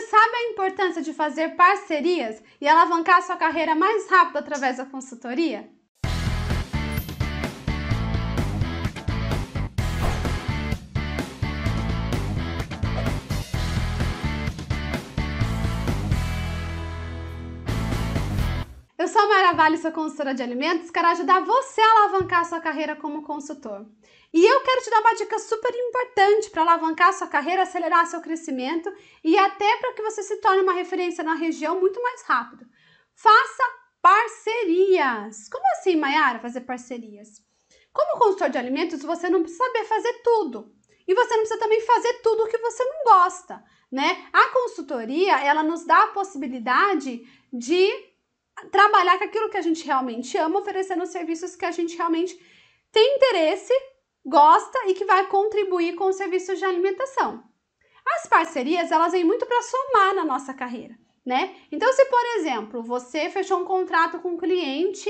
Você sabe a importância de fazer parcerias e alavancar sua carreira mais rápido através da consultoria? Eu sou a Mara Vale, sua consultora de alimentos, quero ajudar você a alavancar sua carreira como consultor. E eu quero te dar uma dica super importante para alavancar sua carreira, acelerar seu crescimento e até para que você se torne uma referência na região muito mais rápido. Faça parcerias. Como assim, Mayara, fazer parcerias? Como consultor de alimentos, você não precisa saber fazer tudo. E você não precisa também fazer tudo o que você não gosta, né? A consultoria, ela nos dá a possibilidade de trabalhar com aquilo que a gente realmente ama, oferecendo os serviços que a gente realmente tem interesse gosta e que vai contribuir com os serviços de alimentação. As parcerias, elas vêm muito para somar na nossa carreira, né? Então, se por exemplo, você fechou um contrato com um cliente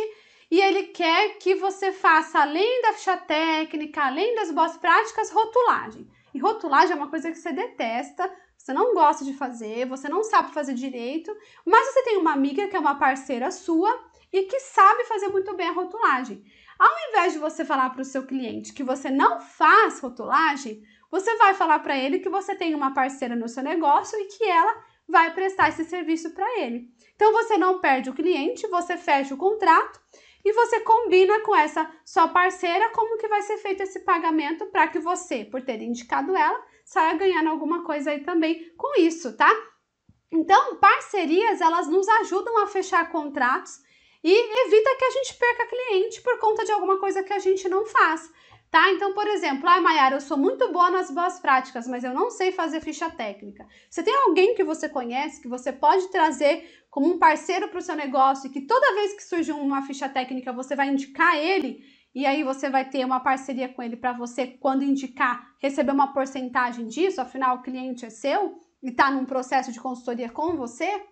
e ele quer que você faça, além da ficha técnica, além das boas práticas, rotulagem. E rotulagem é uma coisa que você detesta, você não gosta de fazer, você não sabe fazer direito, mas você tem uma amiga que é uma parceira sua e que sabe fazer muito bem a rotulagem. Ao invés de você falar para o seu cliente que você não faz rotulagem, você vai falar para ele que você tem uma parceira no seu negócio e que ela vai prestar esse serviço para ele. Então você não perde o cliente, você fecha o contrato e você combina com essa sua parceira como que vai ser feito esse pagamento para que você, por ter indicado ela, saia ganhando alguma coisa aí também com isso, tá? Então, parcerias, elas nos ajudam a fechar contratos e evita que a gente perca cliente por conta de alguma coisa que a gente não faz. Tá? Então, por exemplo, ah, Mayara, eu sou muito boa nas boas práticas, mas eu não sei fazer ficha técnica. Você tem alguém que você conhece, que você pode trazer como um parceiro para o seu negócio e que toda vez que surge uma ficha técnica você vai indicar ele e aí você vai ter uma parceria com ele para você, quando indicar, receber uma porcentagem disso, afinal o cliente é seu e está num processo de consultoria com você?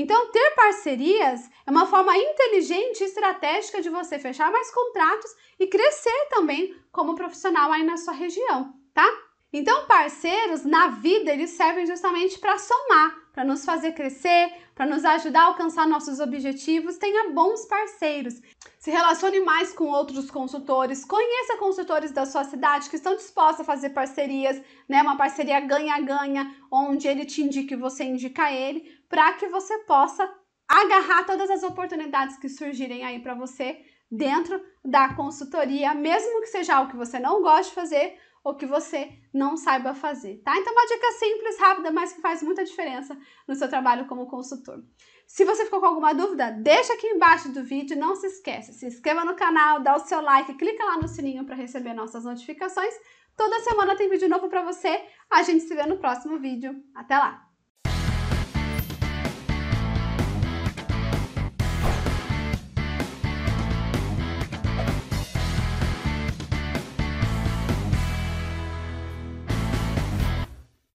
Então, ter parcerias é uma forma inteligente e estratégica de você fechar mais contratos e crescer também como profissional aí na sua região, tá? Então, parceiros na vida eles servem justamente para somar, para nos fazer crescer, para nos ajudar a alcançar nossos objetivos. Tenha bons parceiros. Se relacione mais com outros consultores, conheça consultores da sua cidade que estão dispostos a fazer parcerias, né? Uma parceria ganha-ganha, onde ele te indica e você indica ele, para que você possa agarrar todas as oportunidades que surgirem aí para você dentro da consultoria, mesmo que seja algo que você não goste de fazer, ou que você não saiba fazer, tá? Então, uma dica simples, rápida, mas que faz muita diferença no seu trabalho como consultor. Se você ficou com alguma dúvida, deixa aqui embaixo do vídeo, não se esqueça, se inscreva no canal, dá o seu like, clica lá no sininho para receber nossas notificações. Toda semana tem vídeo novo para você. A gente se vê no próximo vídeo. Até lá!